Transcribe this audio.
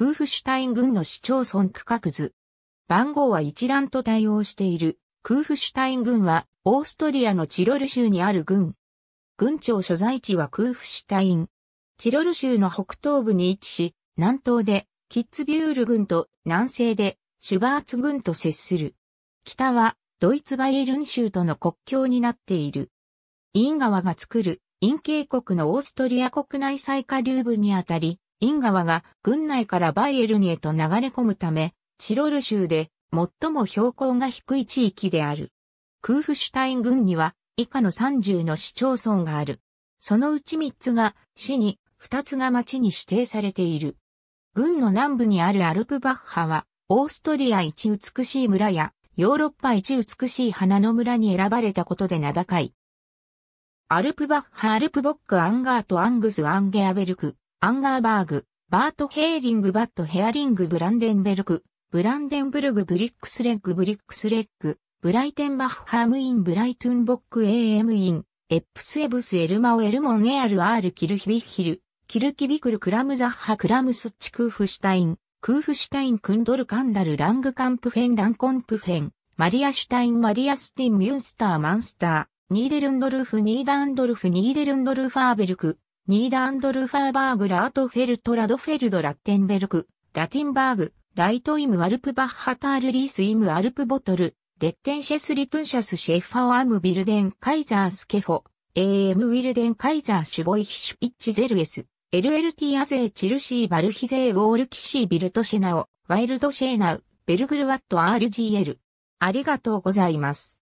クーフシュタイン郡の市町村区画図。番号は一覧と対応している。クーフシュタイン郡は、オーストリアのチロル州にある郡。郡庁所在地はクーフシュタイン。チロル州の北東部に位置し、南東でキッツビュール郡と南西でシュバーツ郡と接する。北はドイツバイエルン州との国境になっている。イン川が作るイン渓谷のオーストリア国内最下流部にあたり、イン川が軍内からバイエルンへと流れ込むため、チロル州で最も標高が低い地域である。クーフシュタイン軍には以下の30の市町村がある。そのうち3つが市に、2つが町に指定されている。軍の南部にあるアルプバッハは、オーストリア一美しい村や、ヨーロッパ一美しい花の村に選ばれたことで名高い。アルプバッハ・アルプボック・アンガート・アングス・アンゲアベルク、アンガーバーグ、バート・ヘーリング・バット・ヘアリング・ブランデンベルク、ブランデンブルグ・ブリックスレッグ・ブリックスレッグ、ブライテンバッハム・イン・ブライトゥン・ボック・エーエム・イン、エップス・エブス・エルマオ・エルモン・エアル・アール・キル・ヒビッヒル、キル・キビクル・クラム・ザッハ・クラムスッチ・クーフシュタイン、クーフシュタイン・クンドル・カンダル・ラング・カンプフェン・ランコンプフェン、マリア・シュタイン・マリア・スティン・ミュンスター・マンスター、ニーデルンドルフ・ニーダンドルフ・ニーデルンドルフ・ァーベルク、ニーダアンドルファーバーグラートフェルトラドフェルドラッテンベルク、ラティンバーグ、ライトイムアルプバッハタールリースイムアルプボトル、レッテンシェスリトゥンシャスシェファオアムビルデンカイザースケフォ、AM ウィルデンカイザーシュボイヒシュイッチゼルエス、LLT アゼチルシーバルヒゼーウォールキシービルトシェナオ、ワイルドシェーナウ、ベルグルワット RGL。ありがとうございます。